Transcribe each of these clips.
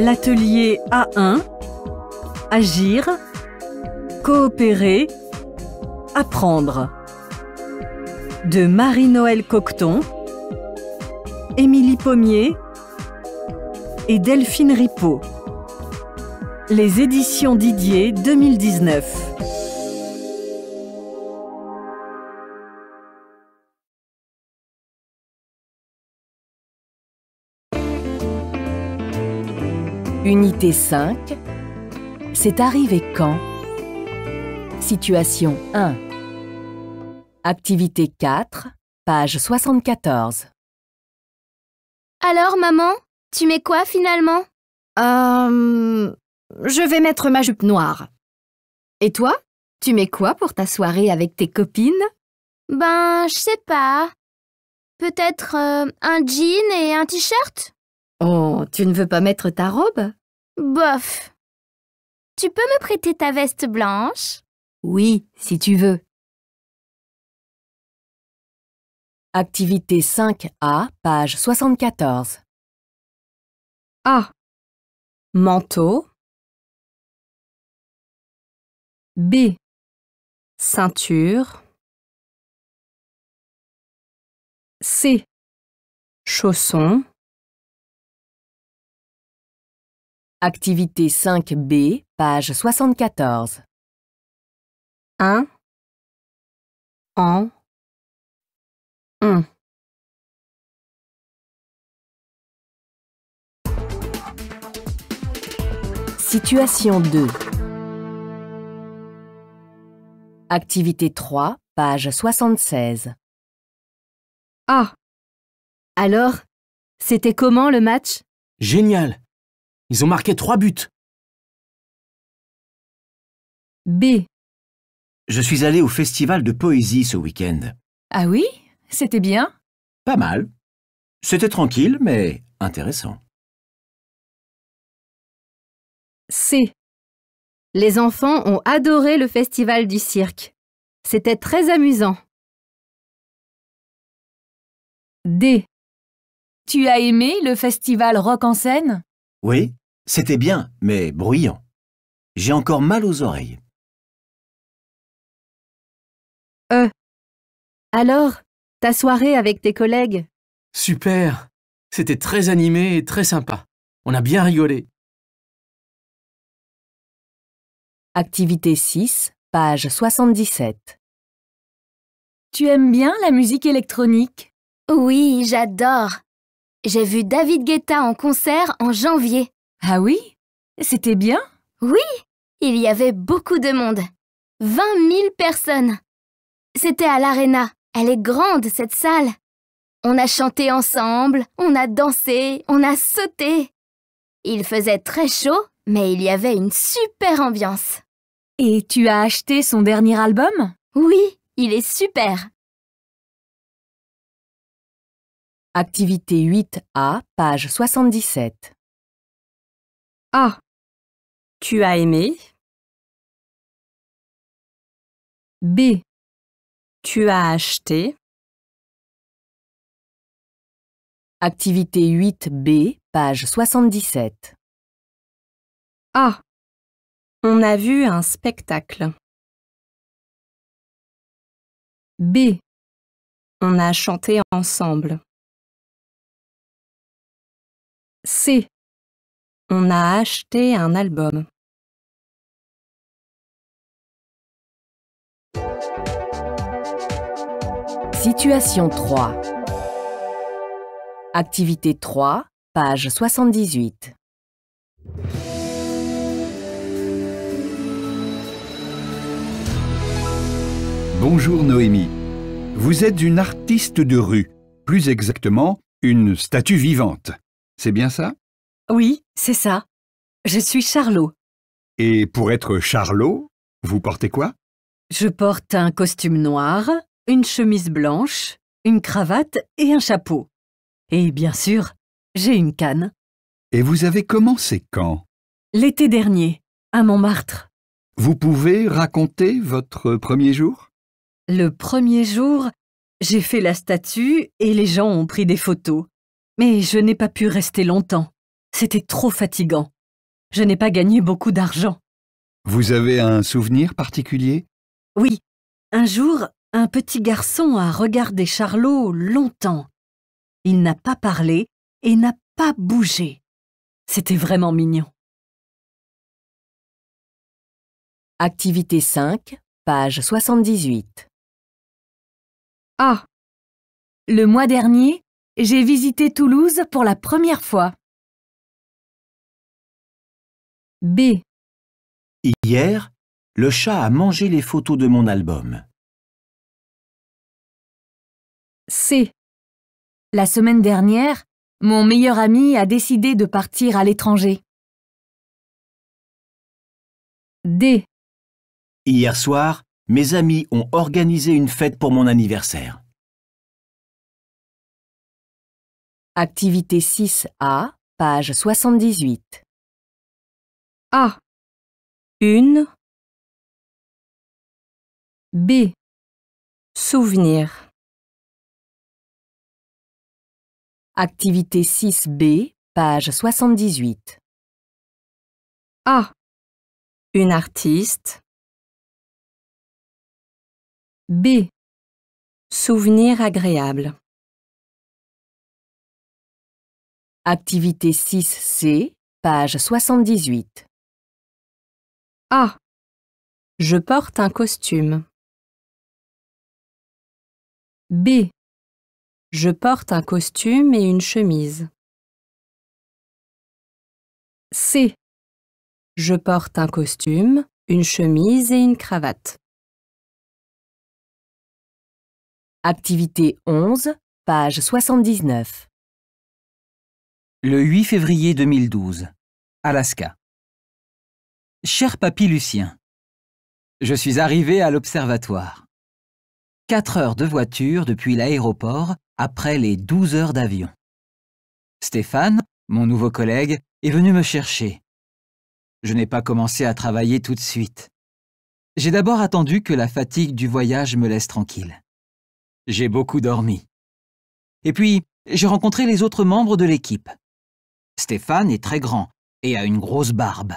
l'atelier A1, agir, coopérer, apprendre. De Marie-Noël Cocton, Émilie Pommier et Delphine Ripaud. Les éditions Didier 2019. Unité 5. C'est arrivé quand Situation 1. Activité 4, page 74. Alors, maman, tu mets quoi finalement Euh. Je vais mettre ma jupe noire. Et toi Tu mets quoi pour ta soirée avec tes copines Ben, je sais pas. Peut-être euh, un jean et un t-shirt Oh, tu ne veux pas mettre ta robe Bof. Tu peux me prêter ta veste blanche Oui, si tu veux. Activité 5A, page 74. A. Manteau. B. Ceinture. C. Chaussons. Activité 5B, page 74. 1 en 1 Situation 2 Activité 3, page 76 Ah Alors, c'était comment le match Génial ils ont marqué trois buts. B. Je suis allé au festival de poésie ce week-end. Ah oui C'était bien Pas mal. C'était tranquille, mais intéressant. C. Les enfants ont adoré le festival du cirque. C'était très amusant. D. Tu as aimé le festival Rock en scène Oui, c'était bien, mais bruyant. J'ai encore mal aux oreilles. Euh. Alors, ta soirée avec tes collègues Super C'était très animé et très sympa. On a bien rigolé. Activité 6, page 77. Tu aimes bien la musique électronique Oui, j'adore. J'ai vu David Guetta en concert en janvier. Ah oui C'était bien Oui Il y avait beaucoup de monde. 20 000 personnes. C'était à l'aréna. Elle est grande, cette salle. On a chanté ensemble, on a dansé, on a sauté. Il faisait très chaud, mais il y avait une super ambiance. Et tu as acheté son dernier album Oui, il est super. Activité 8A, page 77. A. Ah. Tu as aimé B Tu as acheté Activité 8B, page 77. A. On a vu un spectacle. B On a chanté ensemble. C on a acheté un album. Situation 3. Activité 3, page 78. Bonjour Noémie. Vous êtes une artiste de rue, plus exactement une statue vivante. C'est bien ça oui, c'est ça. Je suis Charlot. Et pour être Charlot, vous portez quoi Je porte un costume noir, une chemise blanche, une cravate et un chapeau. Et bien sûr, j'ai une canne. Et vous avez commencé quand L'été dernier, à Montmartre. Vous pouvez raconter votre premier jour Le premier jour, j'ai fait la statue et les gens ont pris des photos. Mais je n'ai pas pu rester longtemps. C'était trop fatigant. Je n'ai pas gagné beaucoup d'argent. Vous avez un souvenir particulier Oui. Un jour, un petit garçon a regardé Charlot longtemps. Il n'a pas parlé et n'a pas bougé. C'était vraiment mignon. Activité 5, page 78. Ah Le mois dernier, j'ai visité Toulouse pour la première fois. B. Hier, le chat a mangé les photos de mon album. C. La semaine dernière, mon meilleur ami a décidé de partir à l'étranger. D. Hier soir, mes amis ont organisé une fête pour mon anniversaire. Activité 6A, page 78. A. Une. B. Souvenir. Activité 6B, page 78. A. Une artiste. B. Souvenir agréable. Activité 6C, page 78. A. Ah. Je porte un costume. B. Je porte un costume et une chemise. C. Je porte un costume, une chemise et une cravate. Activité 11, page 79. Le 8 février 2012, Alaska. Cher papy Lucien, je suis arrivé à l'observatoire. Quatre heures de voiture depuis l'aéroport après les douze heures d'avion. Stéphane, mon nouveau collègue, est venu me chercher. Je n'ai pas commencé à travailler tout de suite. J'ai d'abord attendu que la fatigue du voyage me laisse tranquille. J'ai beaucoup dormi. Et puis, j'ai rencontré les autres membres de l'équipe. Stéphane est très grand et a une grosse barbe.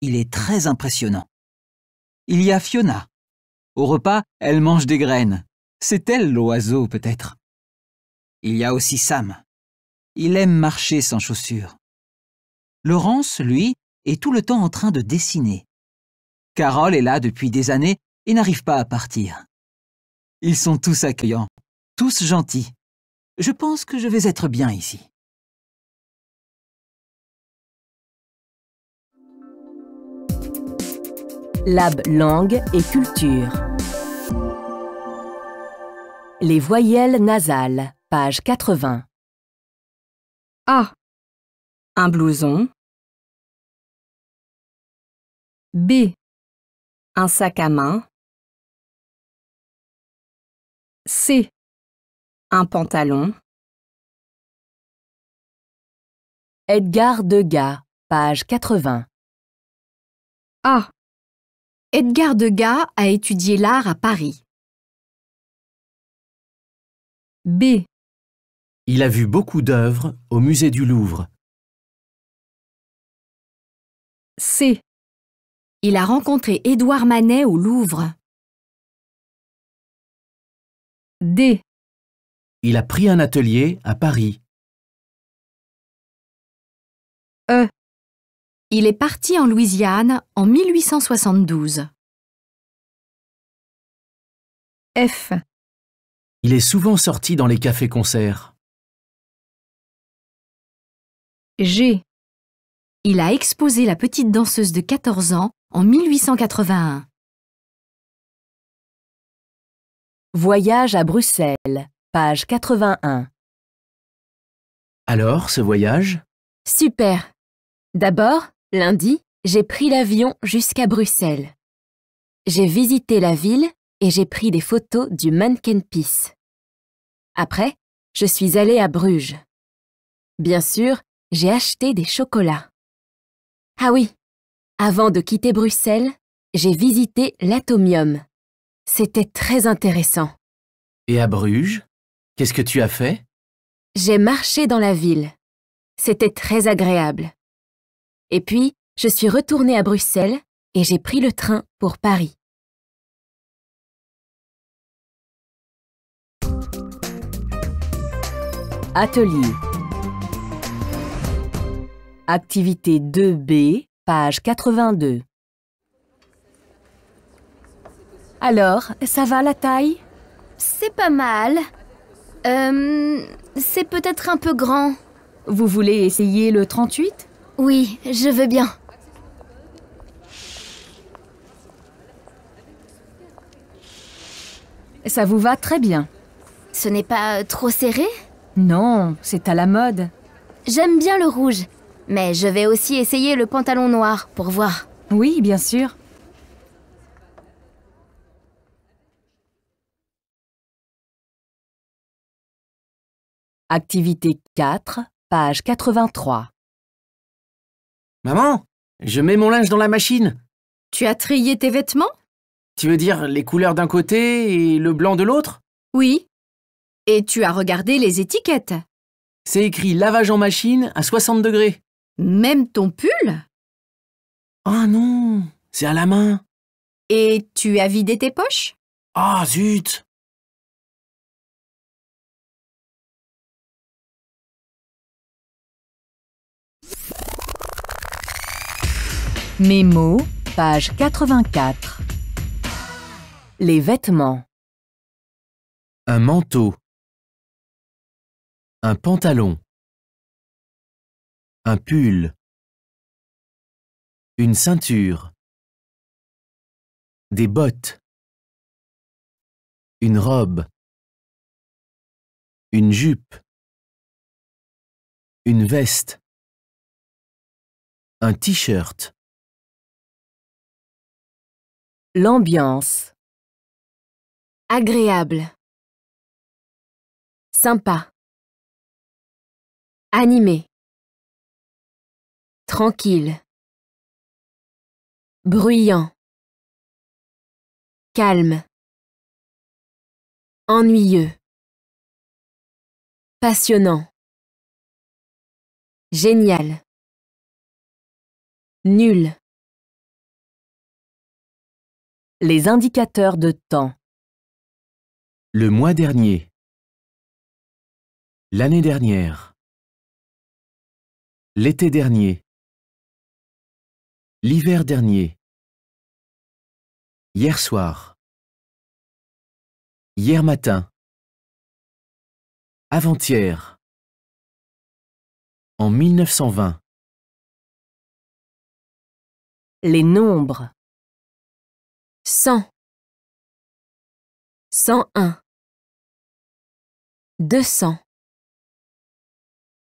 Il est très impressionnant. Il y a Fiona. Au repas, elle mange des graines. C'est elle l'oiseau, peut-être. Il y a aussi Sam. Il aime marcher sans chaussures. Laurence, lui, est tout le temps en train de dessiner. Carole est là depuis des années et n'arrive pas à partir. Ils sont tous accueillants, tous gentils. Je pense que je vais être bien ici. Lab Langue et Culture. Les voyelles nasales, page 80. A. Un blouson. B. Un sac à main. C. Un pantalon. Edgar Degas, page 80. A. Edgar Degas a étudié l'art à Paris. B. Il a vu beaucoup d'œuvres au musée du Louvre. C. Il a rencontré Édouard Manet au Louvre. D. Il a pris un atelier à Paris. Il est parti en Louisiane en 1872. F. Il est souvent sorti dans les cafés-concerts. G. Il a exposé la petite danseuse de 14 ans en 1881. Voyage à Bruxelles, page 81. Alors, ce voyage Super D'abord, Lundi, j'ai pris l'avion jusqu'à Bruxelles. J'ai visité la ville et j'ai pris des photos du Manneken Peace. Après, je suis allée à Bruges. Bien sûr, j'ai acheté des chocolats. Ah oui, avant de quitter Bruxelles, j'ai visité l'atomium. C'était très intéressant. Et à Bruges Qu'est-ce que tu as fait J'ai marché dans la ville. C'était très agréable. Et puis, je suis retournée à Bruxelles et j'ai pris le train pour Paris. Atelier. Activité 2B, page 82. Alors, ça va la taille C'est pas mal. Euh, c'est peut-être un peu grand. Vous voulez essayer le 38 oui, je veux bien. Ça vous va très bien. Ce n'est pas euh, trop serré Non, c'est à la mode. J'aime bien le rouge, mais je vais aussi essayer le pantalon noir pour voir. Oui, bien sûr. Activité 4, page 83. Maman, je mets mon linge dans la machine. Tu as trié tes vêtements Tu veux dire les couleurs d'un côté et le blanc de l'autre Oui. Et tu as regardé les étiquettes. C'est écrit lavage en machine à 60 degrés. Même ton pull Ah non, c'est à la main. Et tu as vidé tes poches Ah zut Mémo, page 84. Les vêtements. Un manteau. Un pantalon. Un pull. Une ceinture. Des bottes. Une robe. Une jupe. Une veste. Un t-shirt. L'ambiance. Agréable. Sympa. Animé. Tranquille. Bruyant. Calme. Ennuyeux. Passionnant. Génial. Nul. Les indicateurs de temps. Le mois dernier. L'année dernière. L'été dernier. L'hiver dernier. Hier soir. Hier matin. Avant-hier. En 1920. Les nombres. 100 101 200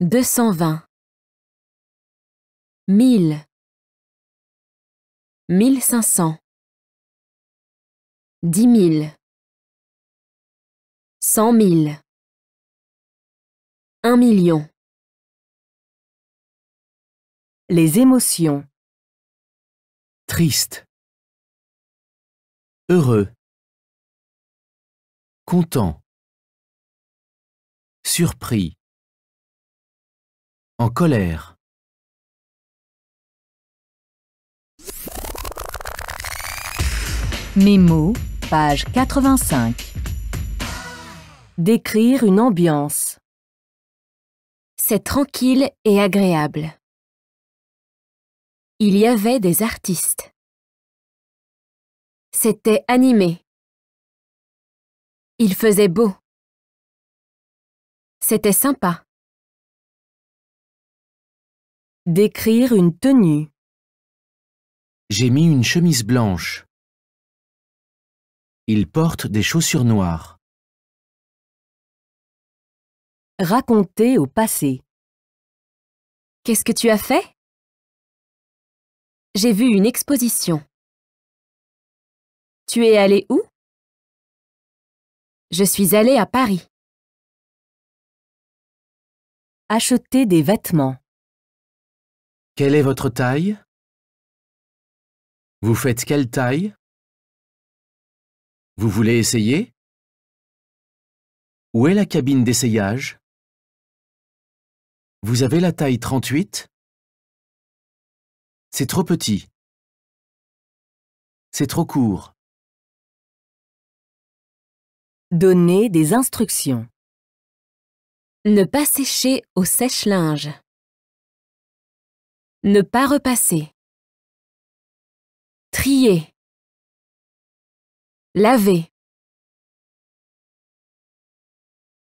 220 1 000 1 500 10 000 100 000 1 million Les émotions Triste heureux, content, surpris, en colère. mots page 85. Décrire une ambiance. C'est tranquille et agréable. Il y avait des artistes. C'était animé. Il faisait beau. C'était sympa. Décrire une tenue. J'ai mis une chemise blanche. Il porte des chaussures noires. Raconter au passé. Qu'est-ce que tu as fait J'ai vu une exposition. Tu es allé où Je suis allé à Paris. Acheter des vêtements. Quelle est votre taille Vous faites quelle taille Vous voulez essayer Où est la cabine d'essayage Vous avez la taille 38 C'est trop petit. C'est trop court. Donner des instructions. Ne pas sécher au sèche-linge. Ne pas repasser. Trier. Laver.